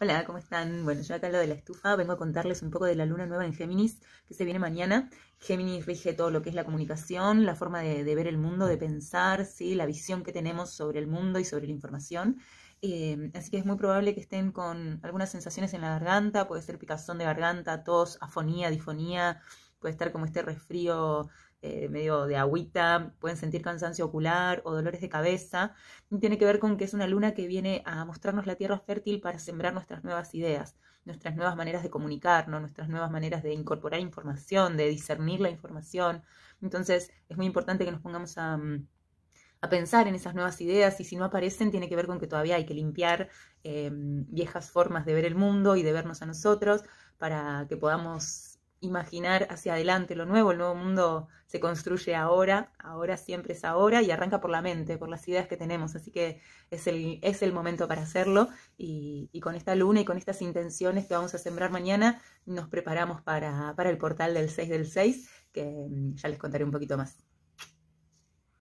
Hola, ¿cómo están? Bueno, yo acá lo de la estufa vengo a contarles un poco de la luna nueva en Géminis que se viene mañana. Géminis rige todo lo que es la comunicación, la forma de, ver el mundo, de pensar, ¿sí? la visión que tenemos sobre el mundo y sobre la información. Eh, así que es muy probable que estén con algunas sensaciones en la garganta, puede ser picazón de garganta, tos, afonía, difonía, puede estar como este resfrío eh, medio de agüita, pueden sentir cansancio ocular o dolores de cabeza. tiene que ver con que es una luna que viene a mostrarnos la tierra fértil para sembrar nuestras nuevas ideas, nuestras nuevas maneras de comunicarnos, nuestras nuevas maneras de incorporar información, de discernir la información. Entonces es muy importante que nos pongamos a, mm, pensar en esas nuevas ideas y si no aparecen tiene que ver con que todavía hay que limpiar eh, viejas formas de ver el mundo y de vernos a nosotros para que podamos imaginar hacia adelante lo nuevo, el nuevo mundo se construye ahora, ahora siempre es ahora y arranca por la mente, por las ideas que tenemos, así que es el, es el momento para hacerlo y, con esta luna y con estas intenciones que vamos a sembrar mañana nos preparamos para, para el portal del 6 del 6, que mm, ya les contaré un poquito más.